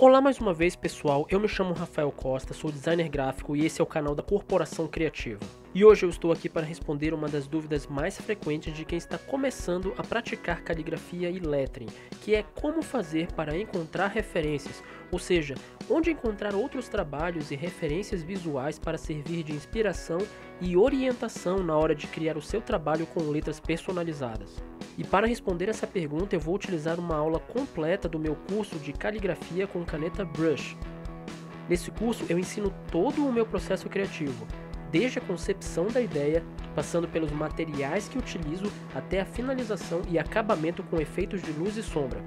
Olá mais uma vez pessoal, eu me chamo Rafael Costa, sou designer gráfico e esse é o canal da Corporação Criativa. E hoje eu estou aqui para responder uma das dúvidas mais frequentes de quem está começando a praticar caligrafia e lettering, que é como fazer para encontrar referências, ou seja, onde encontrar outros trabalhos e referências visuais para servir de inspiração e orientação na hora de criar o seu trabalho com letras personalizadas. E para responder essa pergunta, eu vou utilizar uma aula completa do meu curso de caligrafia com caneta brush. Nesse curso, eu ensino todo o meu processo criativo, desde a concepção da ideia, passando pelos materiais que utilizo até a finalização e acabamento com efeitos de luz e sombra.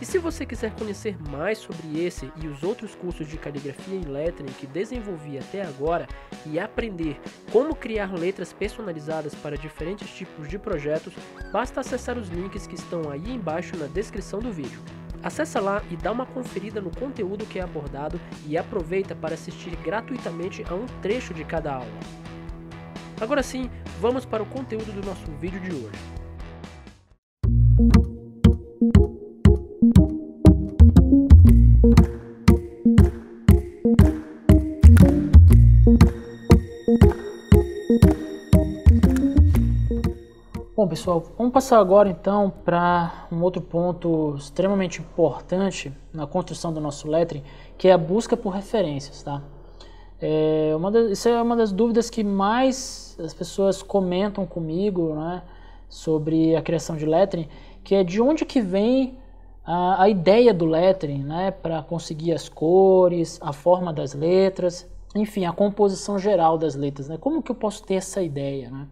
E se você quiser conhecer mais sobre esse e os outros cursos de caligrafia e lettering que desenvolvi até agora e aprender como criar letras personalizadas para diferentes tipos de projetos, basta acessar os links que estão aí embaixo na descrição do vídeo. Acesse lá e dá uma conferida no conteúdo que é abordado e aproveita para assistir gratuitamente a um trecho de cada aula. Agora sim, vamos para o conteúdo do nosso vídeo de hoje. Bom, pessoal, vamos passar agora então para um outro ponto extremamente importante na construção do nosso lettering, que é a busca por referências, tá? É uma das, isso é uma das dúvidas que mais as pessoas comentam comigo, né, sobre a criação de lettering, que é de onde que vem a, a ideia do lettering, né, para conseguir as cores, a forma das letras, enfim, a composição geral das letras, né? Como que eu posso ter essa ideia, né?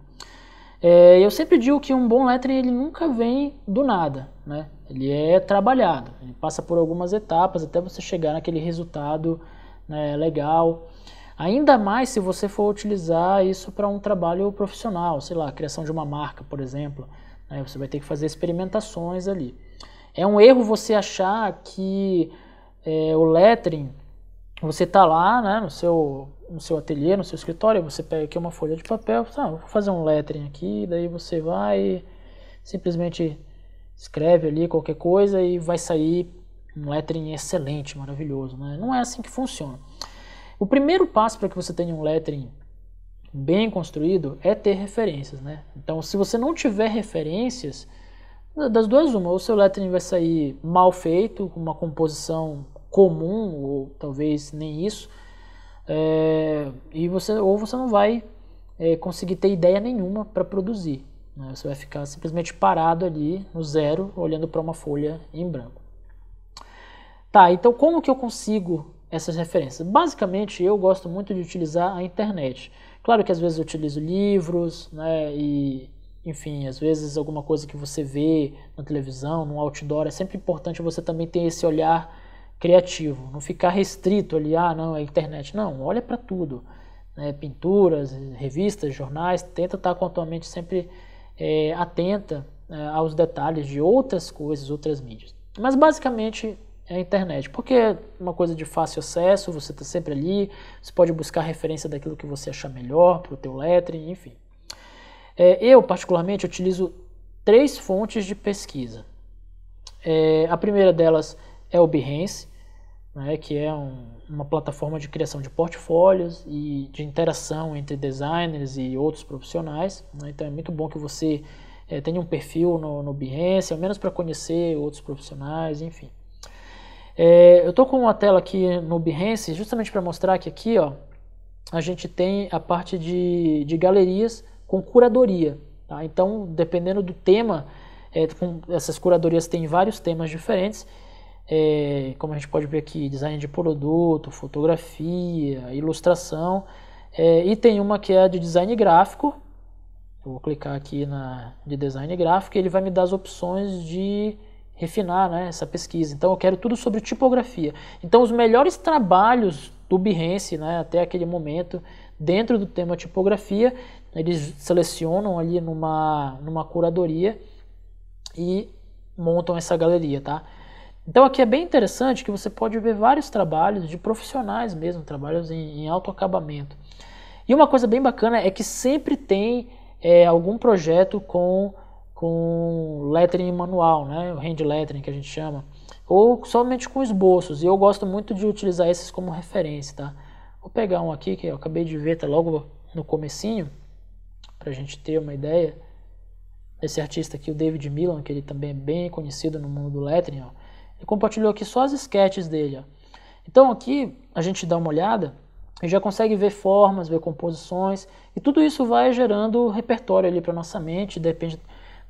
É, eu sempre digo que um bom lettering ele nunca vem do nada, né? Ele é trabalhado, ele passa por algumas etapas até você chegar naquele resultado né, legal. Ainda mais se você for utilizar isso para um trabalho profissional, sei lá, criação de uma marca, por exemplo. Né? Você vai ter que fazer experimentações ali. É um erro você achar que é, o lettering, você está lá né, no seu no seu ateliê, no seu escritório, você pega aqui uma folha de papel, ah, vou fazer um lettering aqui, daí você vai simplesmente escreve ali qualquer coisa e vai sair um lettering excelente, maravilhoso. Né? Não é assim que funciona. O primeiro passo para que você tenha um lettering bem construído é ter referências. Né? Então, se você não tiver referências, das duas uma, o seu lettering vai sair mal feito, com uma composição comum, ou talvez nem isso, é, e você ou você não vai é, conseguir ter ideia nenhuma para produzir. Né? Você vai ficar simplesmente parado ali no zero, olhando para uma folha em branco. Tá, então como que eu consigo essas referências? Basicamente, eu gosto muito de utilizar a internet. Claro que às vezes eu utilizo livros, né, e enfim, às vezes alguma coisa que você vê na televisão, no outdoor, é sempre importante você também ter esse olhar criativo, não ficar restrito ali, ah, não, é internet. Não, olha para tudo. Né? Pinturas, revistas, jornais, tenta estar com a tua mente sempre é, atenta é, aos detalhes de outras coisas, outras mídias. Mas basicamente é a internet, porque é uma coisa de fácil acesso, você está sempre ali, você pode buscar referência daquilo que você achar melhor para o teu lettering, enfim. É, eu, particularmente, utilizo três fontes de pesquisa. É, a primeira delas é o Behance, né, que é um, uma plataforma de criação de portfólios e de interação entre designers e outros profissionais. Né, então é muito bom que você é, tenha um perfil no, no Behance, ao menos para conhecer outros profissionais, enfim. É, eu estou com uma tela aqui no Behance justamente para mostrar que aqui ó, a gente tem a parte de, de galerias com curadoria. Tá? Então, dependendo do tema, é, com, essas curadorias têm vários temas diferentes é, como a gente pode ver aqui, design de produto, fotografia, ilustração, é, e tem uma que é de design gráfico. Eu vou clicar aqui na de design gráfico e ele vai me dar as opções de refinar né, essa pesquisa. Então eu quero tudo sobre tipografia. Então os melhores trabalhos do Behance né, até aquele momento dentro do tema tipografia, eles selecionam ali numa, numa curadoria e montam essa galeria, tá? Então aqui é bem interessante que você pode ver vários trabalhos de profissionais mesmo, trabalhos em, em alto acabamento. E uma coisa bem bacana é que sempre tem é, algum projeto com, com lettering manual, né? o hand lettering que a gente chama, ou somente com esboços, e eu gosto muito de utilizar esses como referência. Tá? Vou pegar um aqui que eu acabei de ver, tá logo no comecinho, para a gente ter uma ideia. Esse artista aqui, o David Milan, que ele também é bem conhecido no mundo do lettering, ó compartilhou aqui só as sketches dele. Ó. Então aqui a gente dá uma olhada e já consegue ver formas, ver composições, e tudo isso vai gerando repertório ali para nossa mente, depende,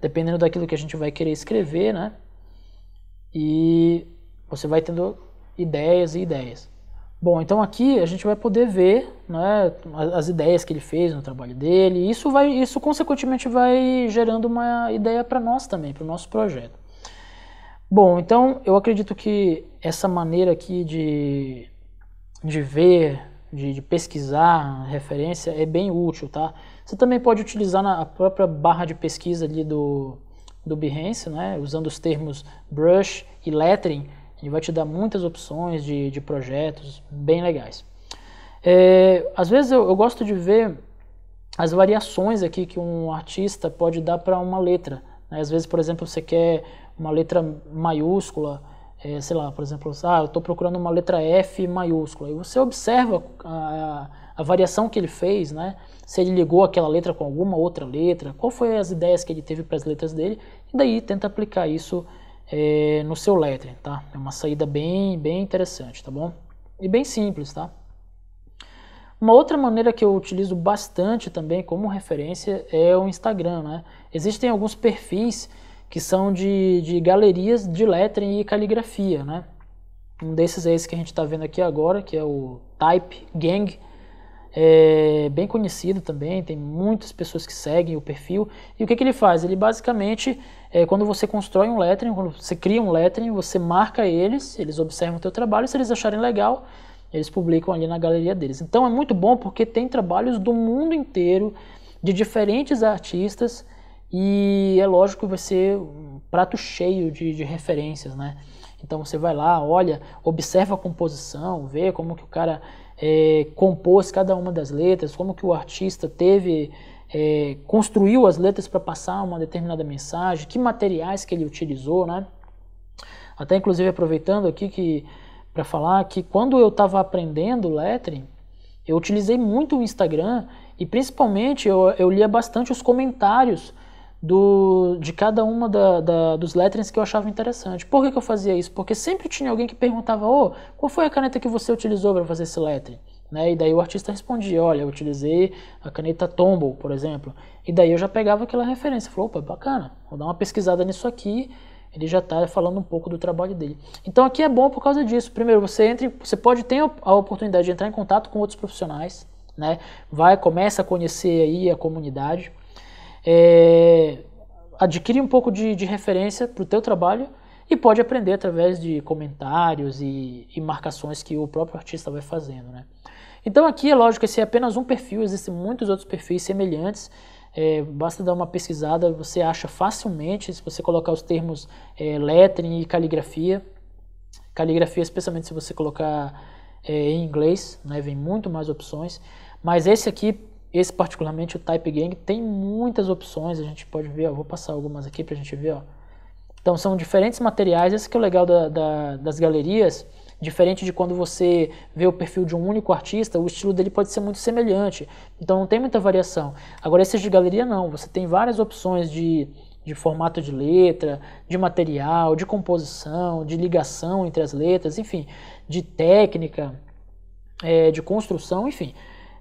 dependendo daquilo que a gente vai querer escrever, né? E você vai tendo ideias e ideias. Bom, então aqui a gente vai poder ver né, as ideias que ele fez no trabalho dele, e isso, vai, isso consequentemente vai gerando uma ideia para nós também, para o nosso projeto. Bom, então eu acredito que essa maneira aqui de, de ver, de, de pesquisar referência é bem útil, tá? Você também pode utilizar na própria barra de pesquisa ali do, do Behance, né? usando os termos brush e lettering, ele vai te dar muitas opções de, de projetos bem legais. É, às vezes eu, eu gosto de ver as variações aqui que um artista pode dar para uma letra. Né? Às vezes, por exemplo, você quer uma letra maiúscula, é, sei lá, por exemplo, ah, eu estou procurando uma letra F maiúscula. E você observa a, ah, a, variação que ele fez, né? Se ele ligou aquela letra com alguma outra letra, qual foi as ideias que ele teve para as letras dele, e daí tenta aplicar isso é, no seu lettering, tá? É uma saída bem, bem interessante, tá bom? E bem simples, tá? Uma outra maneira que eu utilizo bastante também como referência é o Instagram, né? Existem alguns perfis que são de, de galerias de letra e caligrafia, né? Um desses é esse que a gente está vendo aqui agora, que é o Type Gang, é bem conhecido também, tem muitas pessoas que seguem o perfil. E o que, que ele faz? Ele basicamente, é, quando você constrói um lettering, quando você cria um lettering, você marca eles, eles observam o teu trabalho, se eles acharem legal, eles publicam ali na galeria deles. Então é muito bom porque tem trabalhos do mundo inteiro, de diferentes artistas, e é lógico que vai ser um prato cheio de, de referências, né? Então você vai lá, olha, observa a composição, vê como que o cara é, compôs cada uma das letras, como que o artista teve é, construiu as letras para passar uma determinada mensagem, que materiais que ele utilizou, né? Até inclusive aproveitando aqui que para falar que quando eu estava aprendendo lettering, eu utilizei muito o Instagram e principalmente eu, eu lia bastante os comentários do, de cada uma da, da, dos letterings que eu achava interessante. Por que, que, eu fazia isso? Porque sempre tinha alguém que perguntava, oh, qual foi a caneta que você utilizou para fazer esse lettering? Né? E daí o artista respondia, olha, eu utilizei a caneta Tombow, por exemplo. E daí eu já pegava aquela referência, falou, opa, bacana, vou dar uma pesquisada nisso aqui, ele já está falando um pouco do trabalho dele. Então aqui é bom por causa disso. Primeiro, você entra, você pode ter a oportunidade de entrar em contato com outros profissionais, né? Vai, começa a conhecer aí a comunidade é, adquire um pouco de, de referência para o teu trabalho e pode aprender através de comentários e, e, marcações que o próprio artista vai fazendo, né? Então aqui é lógico, esse é apenas um perfil, existem muitos outros perfis semelhantes, é, basta dar uma pesquisada, você acha facilmente, se você colocar os termos é, lettering e caligrafia, caligrafia especialmente se você colocar é, em inglês, né, vem muito mais opções, mas esse aqui esse particularmente, o Type Gang, tem muitas opções, a gente pode ver, ó, vou passar algumas aqui para a gente ver. Ó. Então são diferentes materiais, esse que é o legal da, da, das galerias, Diferente de quando você vê o perfil de um único artista, o estilo dele pode ser muito semelhante, então não tem muita variação. Agora, esses de galeria não, você tem várias opções de, de formato de letra, de material, de composição, de ligação entre as letras, enfim, de técnica, é, de construção, enfim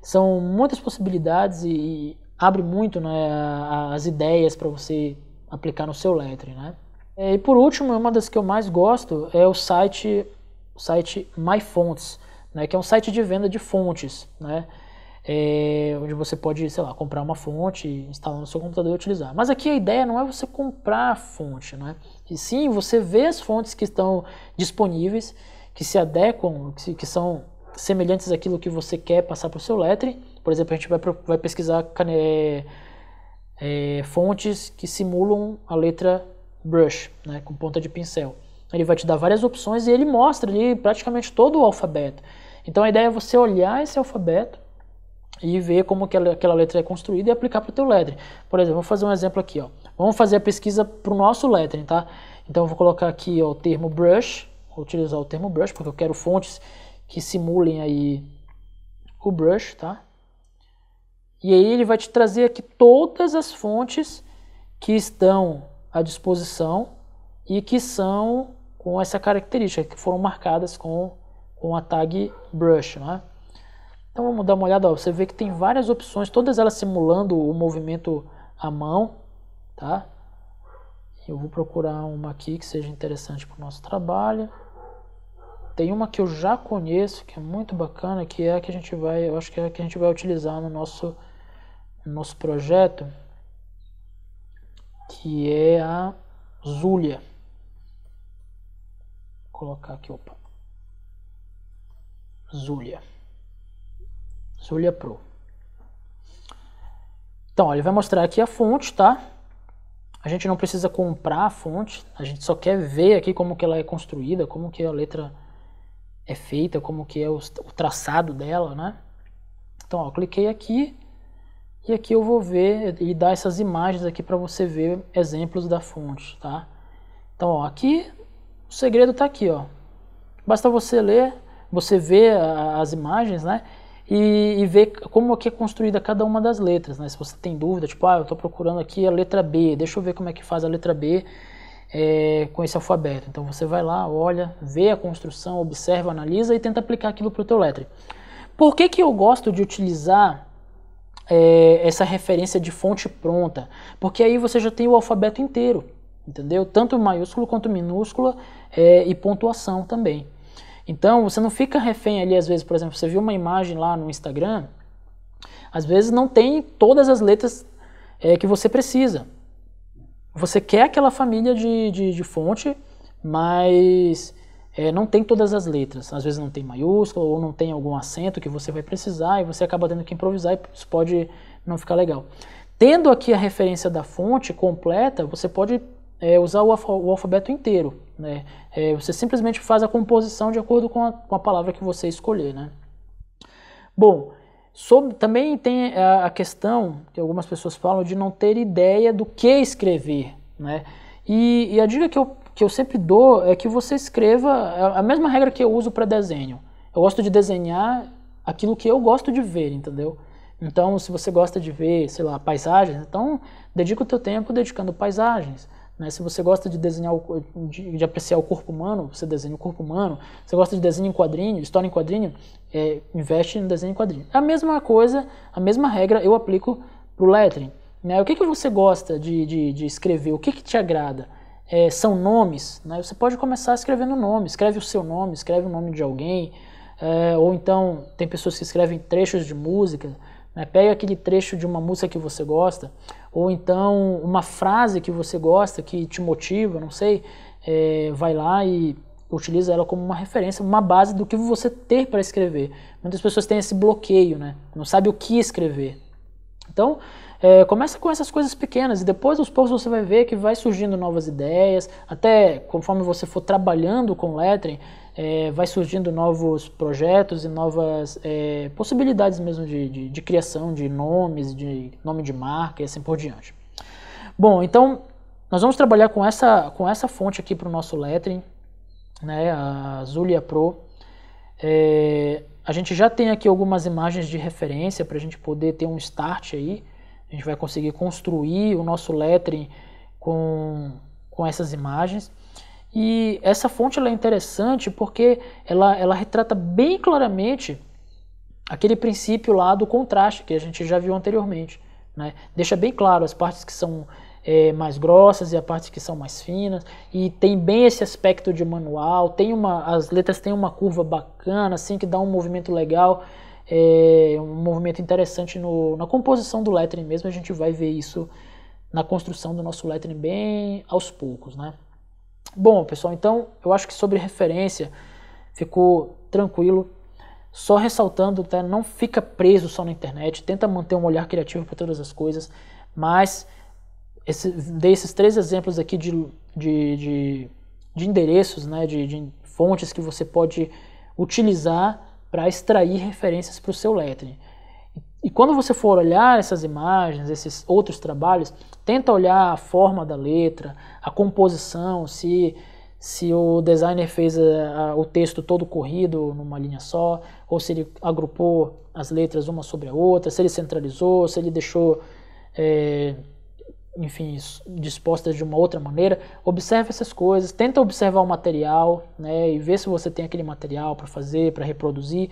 são muitas possibilidades e, e abre muito né, as ideias para você aplicar no seu letre, né? É, e por último, uma das que eu mais gosto é o site, o site MyFonts, né, que é um site de venda de fontes, né? É, onde você pode, sei lá, comprar uma fonte, instalar no seu computador e utilizar. Mas aqui a ideia não é você comprar a fonte, né? E sim, você ver as fontes que estão disponíveis, que se adequam, que, que são semelhantes àquilo que você quer passar para o seu letre. Por exemplo, a gente vai, vai pesquisar é, é, fontes que simulam a letra brush, né, com ponta de pincel. Ele vai te dar várias opções e ele mostra ali praticamente todo o alfabeto. Então a ideia é você olhar esse alfabeto e ver como que aquela letra é construída e aplicar para o teu letre. Por exemplo, vou fazer um exemplo aqui. Ó. Vamos fazer a pesquisa para o nosso letre, tá? Então eu vou colocar aqui ó, o termo brush, vou utilizar o termo brush porque eu quero fontes que simulem aí o brush, tá? E aí ele vai te trazer aqui todas as fontes que estão à disposição e que são com essa característica, que foram marcadas com, com a tag brush, né? Então vamos dar uma olhada, ó, você vê que tem várias opções, todas elas simulando o movimento à mão, tá? Eu vou procurar uma aqui que seja interessante para o nosso trabalho. Tem uma que eu já conheço, que é muito bacana, que é a que a gente vai, eu acho que é a que a gente vai utilizar no nosso, no nosso projeto, que é a Zulia. Vou colocar aqui, opa. Zulia. Zulia Pro. Então, ele vai mostrar aqui a fonte, tá? A gente não precisa comprar a fonte, a gente só quer ver aqui como que ela é construída, como que é a letra é feita, como que é o, o traçado dela, né? Então, ó, eu cliquei aqui e aqui eu vou ver e dar essas imagens aqui para você ver exemplos da fonte, tá? Então, ó, aqui o segredo está aqui, ó. Basta você ler, você ver as imagens, né? E, e, ver como é que é construída cada uma das letras, né? Se você tem dúvida, tipo, ah, eu estou procurando aqui a letra B, deixa eu ver como é que faz a letra B é, com esse alfabeto. Então você vai lá, olha, vê a construção, observa, analisa e tenta aplicar aquilo para o teu letre. Por que, que eu gosto de utilizar é, essa referência de fonte pronta? Porque aí você já tem o alfabeto inteiro, entendeu? Tanto maiúsculo quanto minúscula é, e pontuação também. Então você não fica refém ali, às vezes, por exemplo, você viu uma imagem lá no Instagram, às vezes não tem todas as letras é, que você precisa você quer aquela família de, de, de fonte, mas é, não tem todas as letras. Às vezes não tem maiúscula ou não tem algum acento que você vai precisar e você acaba tendo que improvisar e isso pode não ficar legal. Tendo aqui a referência da fonte completa, você pode é, usar o, o, alfabeto inteiro. Né? É, você simplesmente faz a composição de acordo com a, com a palavra que você escolher. Né? Bom, também tem a, questão que algumas pessoas falam de não ter ideia do que escrever, né? E, e a dica que eu, que eu sempre dou é que você escreva a, é a mesma regra que eu uso para desenho. Eu gosto de desenhar aquilo que eu gosto de ver, entendeu? Então, se você gosta de ver, sei lá, paisagens, então dedica o teu tempo dedicando paisagens. Né? Se você gosta de desenhar, o, de, de, apreciar o corpo humano, você desenha o corpo humano. Se você gosta de desenho em quadrinho, história em quadrinho, é, investe no desenho em quadrinho. A mesma coisa, a mesma regra eu aplico para o lettering. Né? O que, que você gosta de, de, de escrever? O que, que te agrada? É, são nomes, né? você pode começar escrevendo nome, escreve o seu nome, escreve o nome de alguém, é, ou então tem pessoas que escrevem trechos de música, né? pega aquele trecho de uma música que você gosta, ou então uma frase que você gosta, que te motiva, não sei, é, vai lá e utiliza ela como uma referência, uma base do que você ter para escrever. Muitas pessoas têm esse bloqueio, né? Não sabe o que escrever. Então, é, começa com essas coisas pequenas e depois aos poucos você vai ver que vai surgindo novas ideias, até conforme você for trabalhando com lettering, é, vai surgindo novos projetos e novas é, possibilidades mesmo de, de, de, criação de nomes, de nome de marca e assim por diante. Bom, então nós vamos trabalhar com essa, com essa fonte aqui para o nosso lettering, né, a Zulia Pro. É, a gente já tem aqui algumas imagens de referência para a gente poder ter um start aí. A gente vai conseguir construir o nosso lettering com, com essas imagens. E essa fonte é interessante porque ela, ela retrata bem claramente aquele princípio lá do contraste que a gente já viu anteriormente. Né? Deixa bem claro as partes que são é, mais grossas e as partes que são mais finas. E tem bem esse aspecto de manual. Tem uma, as letras têm uma curva bacana, assim, que dá um movimento legal. É, um movimento interessante no, na composição do lettering mesmo. A gente vai ver isso na construção do nosso lettering bem aos poucos, né? Bom, pessoal, então eu acho que sobre referência ficou tranquilo. Só ressaltando, tá? não fica preso só na internet, tenta manter um olhar criativo para todas as coisas, mas esse, dei esses três exemplos aqui de, de, de, de endereços, né? de, de fontes que você pode utilizar para extrair referências para o seu lettering. E quando você for olhar essas imagens, esses outros trabalhos, tenta olhar a forma da letra, a composição, se, se o designer fez a, eh, a, o texto todo corrido numa linha só, ou se ele agrupou as letras uma sobre a outra, se ele centralizou, se ele deixou, é, enfim, dispostas de uma outra maneira. Observe essas coisas, tenta observar o material né, e ver se você tem aquele material para fazer, para reproduzir.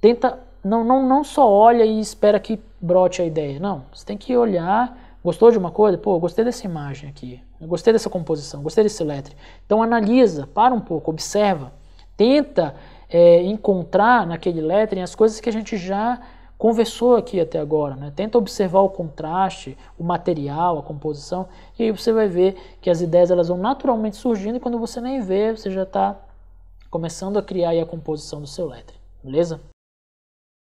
Tenta não, não, não só olha e espera que brote a ideia. Não, você tem que olhar. Gostou de uma coisa? Pô, gostei dessa imagem aqui. gostei dessa composição, gostei desse letre. Então analisa, para um pouco, observa. Tenta é, encontrar naquele letre as coisas que a gente já conversou aqui até agora. Né? Tenta observar o contraste, o material, a composição. E aí você vai ver que as ideias elas vão naturalmente surgindo e quando você nem vê, você já está começando a criar a composição do seu letre. Beleza?